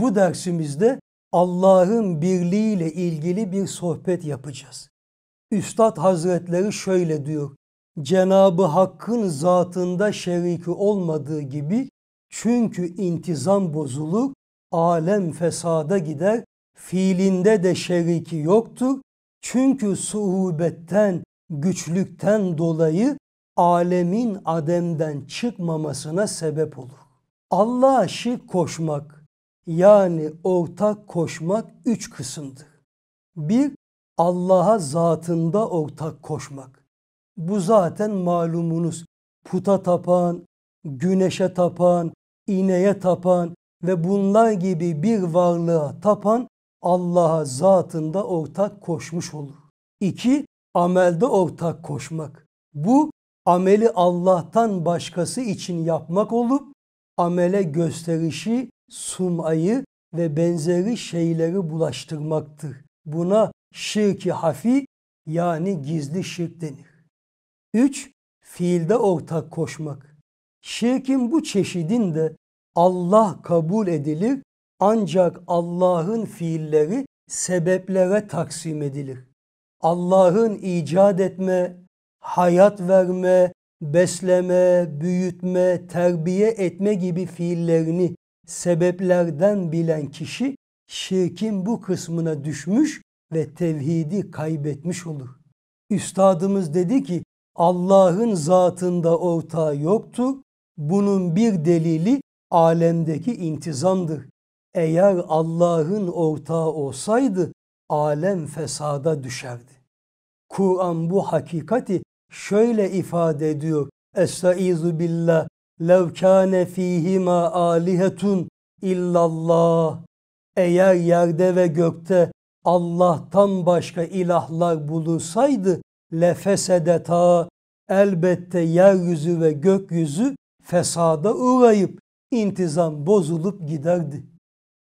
bu dersimizde Allah'ın birliğiyle ilgili bir sohbet yapacağız. Üstad Hazretleri şöyle diyor. Cenabı Hakk'ın zatında şeriki olmadığı gibi çünkü intizam bozulur, alem fesada gider, fiilinde de şeriki yoktur. Çünkü suhubetten, güçlükten dolayı alemin ademden çıkmamasına sebep olur. Allah'a şirk koşmak, yani ortak koşmak üç kısımdır. Bir, Allah'a zatında ortak koşmak. Bu zaten malumunuz. Puta tapan, güneşe tapan, ineğe tapan ve bunlar gibi bir varlığa tapan Allah'a zatında ortak koşmuş olur. İki, amelde ortak koşmak. Bu ameli Allah'tan başkası için yapmak olup amele gösterişi sumayı ve benzeri şeyleri bulaştırmaktır. Buna şirki hafi yani gizli şirk denir. 3. Fiilde ortak koşmak. Şirkin bu çeşidinde Allah kabul edilir ancak Allah'ın fiilleri sebeplere taksim edilir. Allah'ın icat etme, hayat verme, besleme, büyütme, terbiye etme gibi fiillerini sebeplerden bilen kişi şirkin bu kısmına düşmüş ve tevhidi kaybetmiş olur. Üstadımız dedi ki Allah'ın zatında ortağı yoktu. Bunun bir delili alemdeki intizamdır. Eğer Allah'ın ortağı olsaydı alem fesada düşerdi. Kur'an bu hakikati şöyle ifade ediyor. Estaizu billah لَوْ كَانَ ف۪يهِمَا آلِهَةٌ illallah. Eğer yerde ve gökte Allah'tan başka ilahlar bulunsaydı lefesedeta elbette yeryüzü ve gökyüzü fesada uğrayıp intizam bozulup giderdi.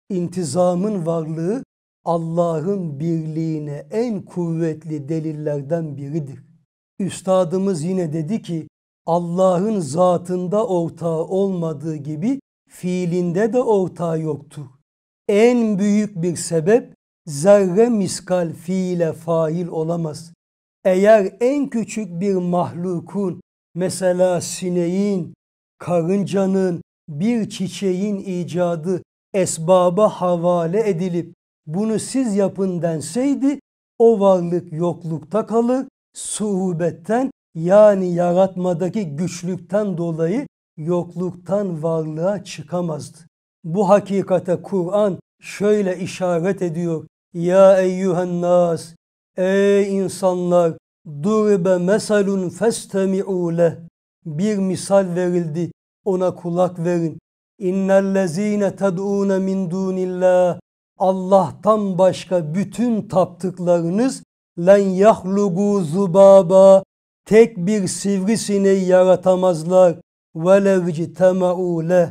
İntizamın varlığı Allah'ın birliğine en kuvvetli delillerden biridir. Üstadımız yine dedi ki Allah'ın zatında ortağı olmadığı gibi fiilinde de ortağı yoktur. En büyük bir sebep zerre miskal fiile fail olamaz. Eğer en küçük bir mahlukun mesela sineğin, karıncanın, bir çiçeğin icadı esbaba havale edilip bunu siz yapın denseydi o varlık yoklukta kalır, suhubetten yani yaratmadaki güçlükten dolayı yokluktan varlığa çıkamazdı. Bu hakikate Kur'an şöyle işaret ediyor. Ya eyyühen nas, ey insanlar, duribe meselun festemi'u leh. Bir misal verildi, ona kulak verin. İnnellezine ted'ûne min dûnillah. Allah'tan başka bütün taptıklarınız len yahlugu zubaba Tek bir sivrisineği yaratamazlar. Velev ictema'u leh.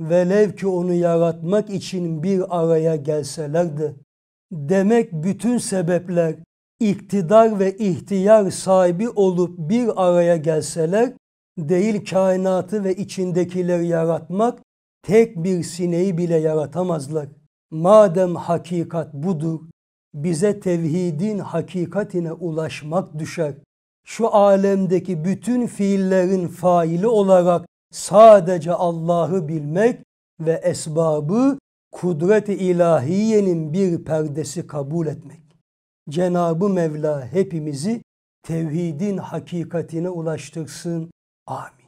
Velev ki onu yaratmak için bir araya gelselerdi. Demek bütün sebepler iktidar ve ihtiyar sahibi olup bir araya gelseler değil kainatı ve içindekileri yaratmak tek bir sineği bile yaratamazlar. Madem hakikat budur bize tevhidin hakikatine ulaşmak düşer şu alemdeki bütün fiillerin faili olarak sadece Allah'ı bilmek ve esbabı kudret-i ilahiyenin bir perdesi kabul etmek. Cenab-ı Mevla hepimizi tevhidin hakikatine ulaştırsın. Amin.